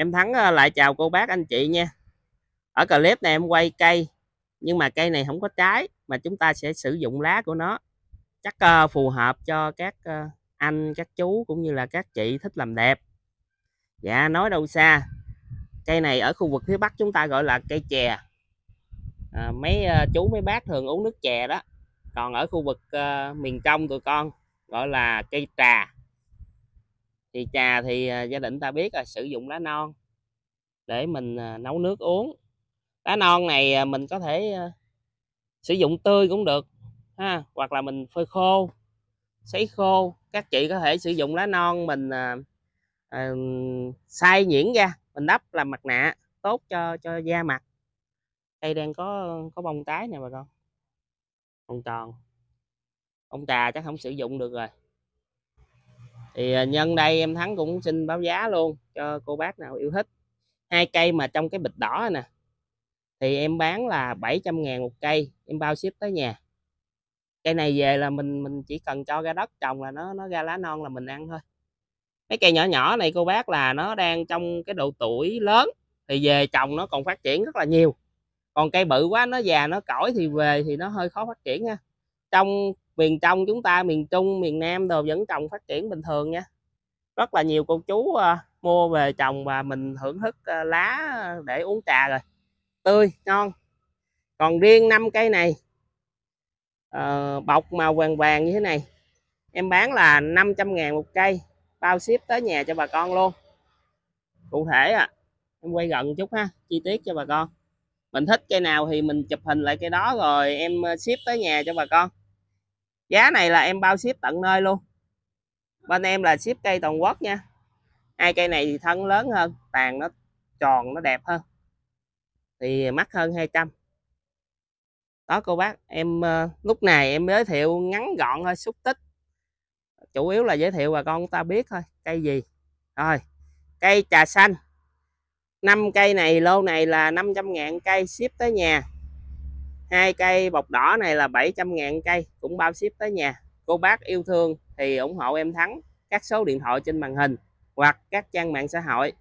em thắng à, lại chào cô bác anh chị nha ở clip này em quay cây nhưng mà cây này không có trái mà chúng ta sẽ sử dụng lá của nó chắc uh, phù hợp cho các uh, anh các chú cũng như là các chị thích làm đẹp dạ nói đâu xa cây này ở khu vực phía bắc chúng ta gọi là cây chè à, mấy uh, chú mấy bác thường uống nước chè đó còn ở khu vực uh, miền trong tụi con gọi là cây trà thì trà thì à, gia đình ta biết là sử dụng lá non để mình à, nấu nước uống lá non này à, mình có thể sử dụng tươi cũng được ha hoặc là mình phơi khô sấy khô các chị có thể sử dụng lá non mình à, xay nhuyễn ra mình đắp làm mặt nạ tốt cho cho da mặt đây đang có có bông tái nè bà con bông tròn bông trà chắc không sử dụng được rồi thì à, nhân đây em thắng cũng xin báo giá luôn cho cô bác nào yêu thích hai cây mà trong cái bịch đỏ nè thì em bán là 700 ngàn một cây em bao ship tới nhà cây này về là mình mình chỉ cần cho ra đất trồng là nó nó ra lá non là mình ăn thôi mấy cây nhỏ nhỏ này cô bác là nó đang trong cái độ tuổi lớn thì về trồng nó còn phát triển rất là nhiều còn cây bự quá nó già nó cõi thì về thì nó hơi khó phát triển nha trong miền trong chúng ta miền trung miền nam đồ vẫn trồng phát triển bình thường nha rất là nhiều cô chú ờ, mua về trồng và mình thưởng thức ờ, lá ờ, để uống trà rồi tươi ngon còn riêng năm cây này bọc màu vàng vàng như thế này em bán là 500 ngàn một cây bao ship tới nhà cho bà con luôn cụ thể à em quay gần chút ha chi tiết cho bà con mình thích cây nào thì mình chụp hình lại cây đó rồi em ship tới nhà cho bà con giá này là em bao ship tận nơi luôn bên em là ship cây toàn quốc nha hai cây này thì thân lớn hơn tàn nó tròn nó đẹp hơn thì mắc hơn 200 đó cô bác em ờ, lúc này em giới thiệu ngắn gọn thôi xúc tích chủ yếu là giới thiệu bà con ta biết thôi cây gì rồi cây trà xanh năm cây này lô này là 500 ngàn cây ship tới nhà hai cây bọc đỏ này là 700 ngàn cây cũng bao ship tới nhà cô bác yêu thương thì ủng hộ em Thắng các số điện thoại trên màn hình hoặc các trang mạng xã hội